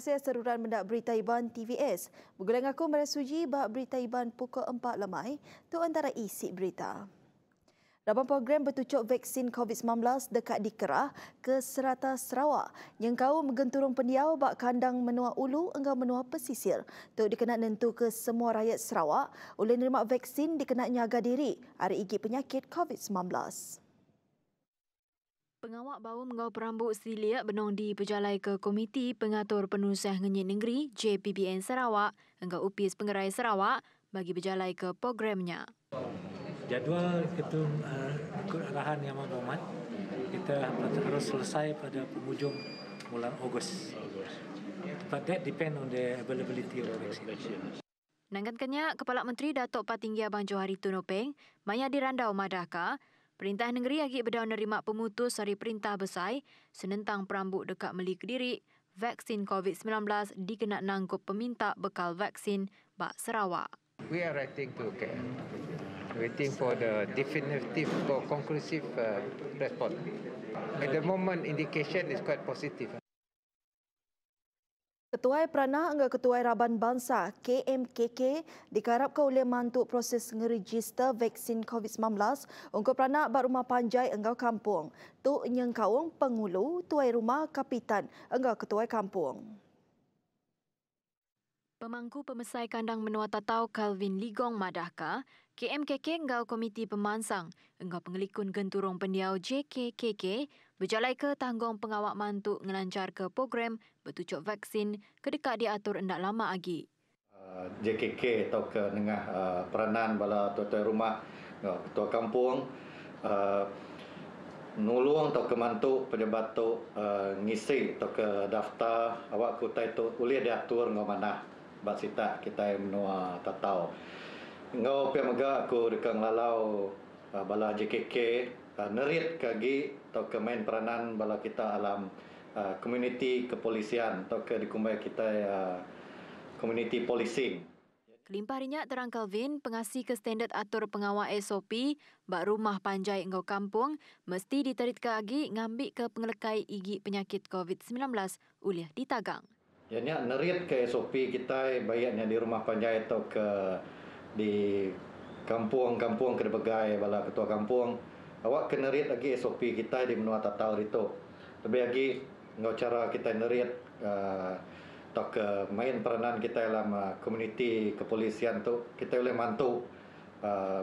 kasih seruan mendak berita Iban TVS. Bergulang aku merasuji bahag berita Iban pukul 4 lemai tu antara isi berita. Dalam program bertucuk vaksin COVID-19 dekat di Kerah ke Serata Sarawak yang kau menggenturung pendiau bak kandang menua ulu enggak menua pesisir tu dikenak nentu ke semua rakyat Sarawak oleh nerima vaksin dikenak nyaga diri hari igi penyakit COVID-19 pengawak bau mengawal perambut siliak benong di pejalai ke Komiti Pengatur Penusah Ngenyit Negeri JPBN Sarawak enggak upis pengerai Sarawak bagi pejalai ke programnya. Jadual ketum uh, arahan yang berhormat kita harus selesai pada penghujung bulan Ogos. But that depend on the availability of vaccine. Nangkankannya, Kepala Menteri Datuk Patinggi Abang Johari Tunopeng, Maya Dirandau Madaka, Perintah Negeri lagi berdaun nerima pemutus dari Perintah Besai senentang perambut dekat Meli Kediri, vaksin COVID-19 dikenak nangkup peminta bekal vaksin Bak Sarawak. We are writing to KL, waiting for the definitive or conclusive uh, response. At the moment, indication is quite positive. Ketua Pranah Angga Ketua Raban Bangsa KMKK dikarapkan oleh mantuk proses ngerejister vaksin COVID-19 untuk Pranah Bak Rumah Panjai Enggau Kampung. Tuk Nyeng Kawang Pengulu Tuai Rumah Kapitan Enggau Ketua Kampung. Pemangku Pemesai Kandang Menua Tatau Calvin Ligong Madahka, KMKK Enggau Komiti Pemansang, Enggau Pengelikun Genturong Pendiau JKKK, Berjalan ke tanggung pengawak mantuk ngelancar ke program bertucuk vaksin kedekat diatur tidak lama lagi. Eh, JKK atau ke tengah eh, peranan bala tuan-tuan rumah, ketua eh, kampung, uh, nulung atau ke mantuk pejabat tu ngisi atau ke daftar awak kutai itu boleh diatur ngau mana bak sita kita yang menua tatau ngau pemega aku dekat lalau uh, bala JKK nerit kagi atau ke main peranan bala kita alam uh, komuniti uh, kepolisian atau ke dikumbai kita uh, komuniti uh, policing. Kelimpah rinyak terang Kelvin, pengasih ke standard atur pengawal SOP, bak rumah panjai engkau kampung, mesti diterit kagi ngambil ke pengelekai igi penyakit COVID-19 ulih ditagang. Ianya nerit ke SOP kita bayarnya di rumah panjai atau ke di kampung-kampung ke bala ketua kampung, awak kena read lagi SOP kita di menua tatal itu. Lebih lagi ngau cara kita nerit uh, atau uh, main peranan kita dalam uh, komuniti kepolisian tu kita boleh mantu uh,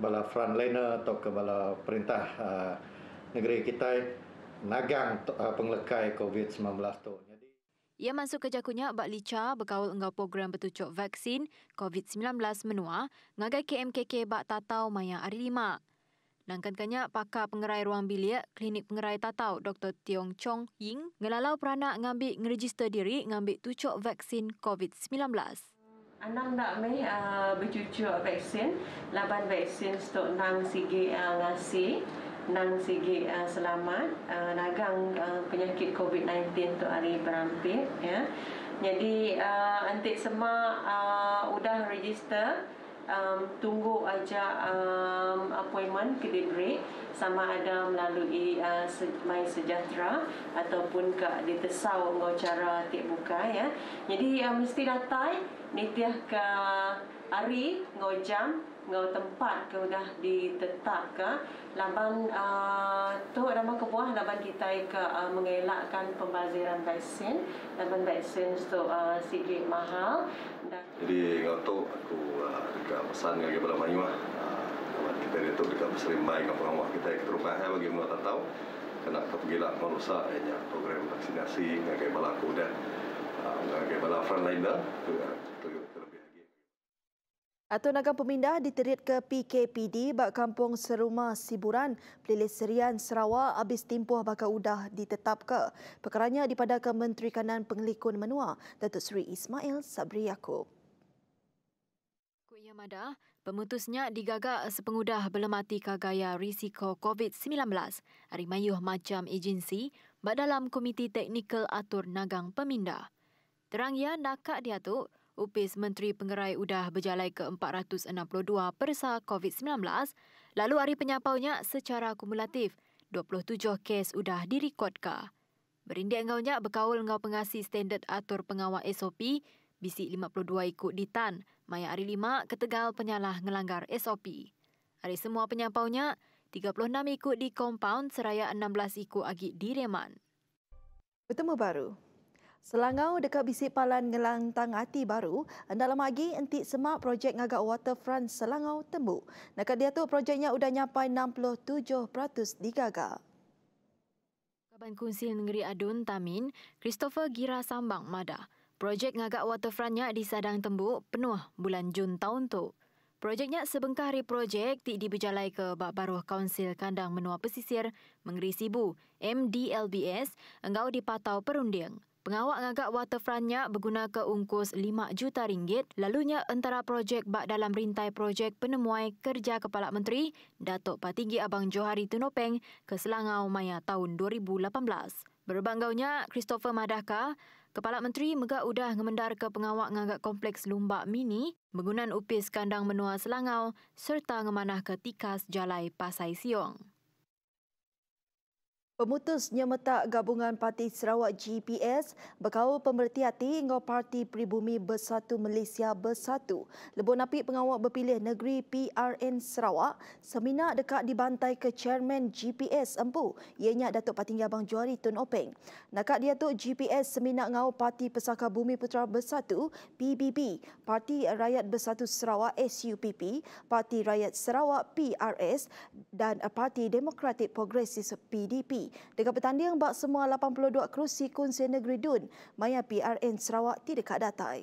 bala frontliner atau ke bala perintah uh, negeri kita nagang uh, penglekai COVID-19 tu. Jadi... Ia masuk ke jakunya Abad Lica berkawal dengan program bertucuk vaksin COVID-19 menua ngagai KMKK Bak Tatau Maya Arilima. Lima. Nangkankannya pakar pengerai ruang bilik Klinik Pengerai Tatau Dr. Tiong Chong Ying ngelalau peranak ngambil ngeregister diri ngambil tucuk vaksin COVID-19. Anang nak me uh, ah, bercucuk vaksin, laban vaksin stok nang sigi uh, ah, ngasi, nang sigi uh, selamat, uh, nagang uh, penyakit COVID-19 tu hari berampit, Ya. Jadi uh, antik semua uh, udah register, um, tunggu aja um, appointment kedai break sama ada melalui uh, se- My Sejahtera ataupun kak di tesau ngau cara tiap buka ya. Jadi uh, mesti datang nitiah ke hari ngau jam ngau tempat ke udah ditetap ke buah laban kita ke uh, mengelakkan pembaziran vaksin laban vaksin itu uh, sikit mahal dan jadi ngoto aku uh, pesan lagi pada mai mah uh, kita itu kita berserimbai ke pengawas kita ke rumah eh, bagi mengata tahu kena kepegilak merusak ya, program vaksinasi ngagai balaku dan uh, ngagai bala friend lain dah tu uh, Atun Agam Pemindah diterit ke PKPD Bak Kampung Seruma Siburan Pelilis Serian Sarawak habis timpuh bakar udah ditetap ke. Perkaranya daripada ke Menteri Kanan Pengelikun Menua Datuk Seri Ismail Sabri Yaakob. Kuya pemutusnya digagak sepengudah belum mati kagaya risiko COVID-19. Arimayuh macam agensi bak dalam Komiti Teknikal Atur Nagang Pemindah. Terang ya nakak diatuk, upis Menteri Pengerai Udah berjalai ke 462 persa COVID-19 lalu hari penyapaunya secara kumulatif 27 kes udah direkodka. Berindik ngaunya berkawal ngau pengasih standard atur pengawal SOP BC52 ikut ditan maya hari lima ketegal penyalah ngelanggar SOP. Hari semua penyapaunya 36 ikut di kompaun seraya 16 ikut agi direman. Bertemu baru, Selangau dekat bisik palan ngelantang hati baru, dalam lagi entik semak projek ngagak waterfront Selangau tembu. Nak dia tu projeknya udah nyapai 67% digagak. Kaban Kunsil Negeri Adun Tamin, Christopher Gira Sambang Mada. Projek ngagak waterfrontnya di Sadang Tembu penuh bulan Jun tahun tu. Projeknya sebengkah hari projek ti dibejalai ke Bak Baruh Kaunsil Kandang Menua Pesisir, Mengeri Sibu, MDLBS, engau dipatau perunding. Pengawak ngagak waterfrontnya berguna keungkus ungkus RM5 juta ringgit, lalunya antara projek bak dalam rintai projek penemuai kerja Kepala Menteri Datuk Patigi Abang Johari Tunopeng ke Selangau Maya tahun 2018. Berbanggaunya, Christopher Madaka, Kepala Menteri Megak Udah ngemendar ke pengawak ngagak kompleks Lumbak Mini, menggunakan upis kandang menua Selangau serta ngemanah ke tikas Jalai Pasai Siong. Pemutus nyemeta gabungan Parti Sarawak GPS berkau pemerhati hati dengan Parti Pribumi Bersatu Malaysia Bersatu. Lebuh napi pengawal berpilih negeri PRN Sarawak, semina dekat dibantai ke Chairman GPS Empu, ianya Datuk Patinggi Abang Juari Tun Openg. Nakak dia tu GPS semina ngau Parti Pesaka Bumi Putera Bersatu, PBB, Parti Rakyat Bersatu Sarawak SUPP, Parti Rakyat Sarawak PRS dan Parti Demokratik Progresis PDP dengan bertanding bak semua 82 kerusi Kunci Negeri Dun, Maya PRN Sarawak tidak dekat datai.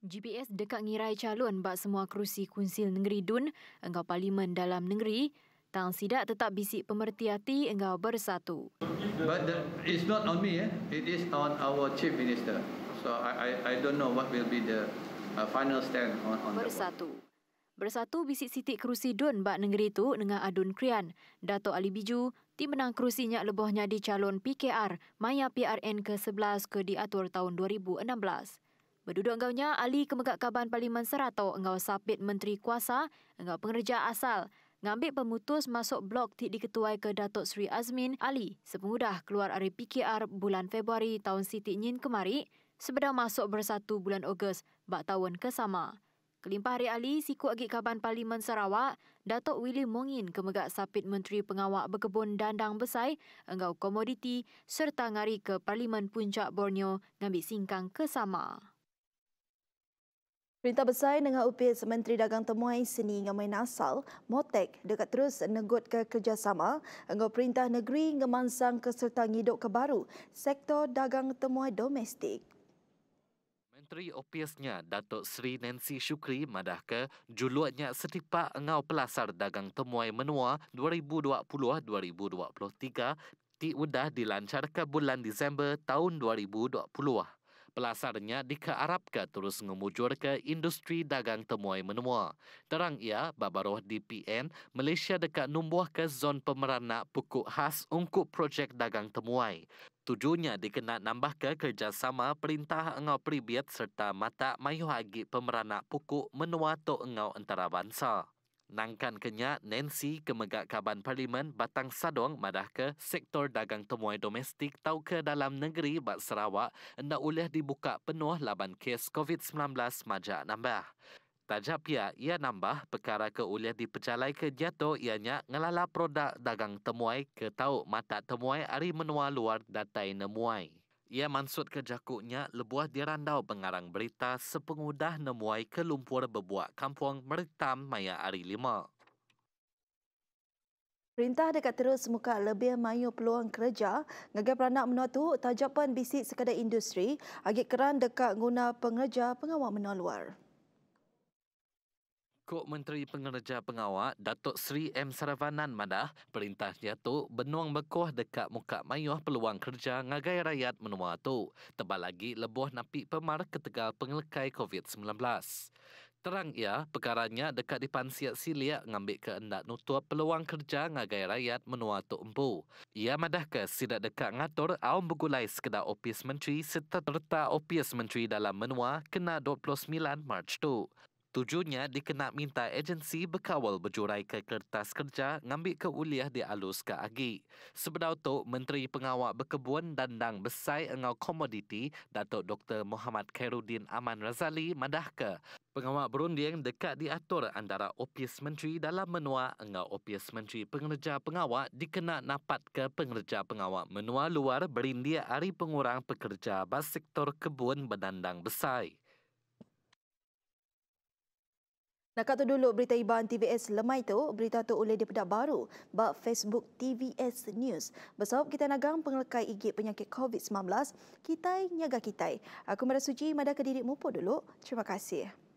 GPS dekat ngirai calon bak semua kerusi Kunsil Negeri Dun, engkau parlimen dalam negeri, tang sidak tetap bisik pemerhati hati engkau bersatu. But the, it's not on me, eh? it is on our chief minister. So I, I, I don't know what will be the uh, final stand on, on Bersatu. Bersatu bisik sitik kerusi Dun bak negeri itu dengan adun krian, Dato' Ali Biju, di menang kerusinya lebohnya di calon PKR Maya PRN ke-11 ke diatur tahun 2016. Berduduk engkaunya, Ali kemegak kaban Parlimen Serato engkau sapit Menteri Kuasa engkau pengerja asal ngambil pemutus masuk blok tidak diketuai ke Datuk Sri Azmin Ali sepengudah keluar dari PKR bulan Februari tahun Siti Nyin kemari sebeda masuk bersatu bulan Ogos bak tahun kesama. Kelimpah Hari Ali, Siku Agit Kaban Parlimen Sarawak, Datuk Willy Mungin kemegak sapit Menteri Pengawak Berkebun Dandang Besai, Enggau Komoditi serta ngari ke Parlimen Puncak Borneo ngambil singkang kesama. Perintah Besai dengan UPS Menteri Dagang Temuai Seni Ngamai Nasal, Motek, dekat terus negut ke kerjasama dengan Perintah Negeri ngemansang keserta ngiduk kebaru sektor dagang temuai domestik. Menteri Opiasnya Datuk Sri Nancy Shukri ke juluatnya setipak engau pelasar dagang temuai menua 2020-2023 ti udah dilancarkan bulan Disember tahun 2020. Pelasarnya dike Arab ke terus ngemujur ke industri dagang temuai menua. Terang ia, babaroh DPN, Malaysia dekat numbuh ke zon pemerana pukuk khas untuk projek dagang temuai. Tujuhnya dikena nambah ke kerjasama perintah engau peribiat serta mata mayuh agi pemerana pukuk menua to engau antara bangsa nangkan kenya Nancy kemegak kaban parlimen batang sadong madah ke sektor dagang temuai domestik tau ke dalam negeri bat Sarawak anda boleh dibuka penuh laban kes COVID-19 maja nambah. Tajap ya, ia nambah perkara ke uliah dipejalai ke jatuh ianya ngelala produk dagang temuai ke tau mata temuai hari menua luar datai nemuai. Ia mansut ke jakuknya lebuah dirandau pengarang berita sepengudah nemuai ke lumpur bebuak kampung Meritam Maya Ari Lima. Perintah dekat terus muka lebih mayu peluang kerja ngagai peranak menua tu tajapan bisik sekadar industri agak keran dekat guna pengerja pengawal menua luar. Datuk Menteri Pengerja Pengawak Datuk Sri M. Saravanan Madah perintah dia tu benuang bekuah dekat muka mayuh peluang kerja ngagai rakyat menua tu. Tebal lagi lebuh napi pemar ketegal pengelekai COVID-19. Terang ia, perkaranya dekat depan siat siliak ngambil ke nutup peluang kerja ngagai rakyat menua tu empu. Ia madah ke sidak dekat ngatur awam bergulai sekedar opis menteri serta terta opis menteri dalam menua kena 29 Mac tu. Tujuannya dikena minta agensi berkawal berjurai ke kertas kerja ngambil keuliah di alus ke agi. Sebenar tu, Menteri Pengawak Berkebun dan Dang Besai Engau Komoditi, Datuk Dr. Muhammad Khairuddin Aman Razali, madahka. Pengawak berunding dekat diatur antara opis menteri dalam menua engau opis menteri pengerja pengawak dikena napat ke pengerja pengawak menua luar berindia hari pengurang pekerja bas sektor kebun berdandang besai. Nak kata dulu berita iban TVS lemai tu, berita tu oleh di daripada baru bak Facebook TVS News. besok kita nagang pengelakai igi penyakit COVID-19, kita nyaga kita. Aku merasuji suci, mada ke diri mumpu dulu. Terima kasih.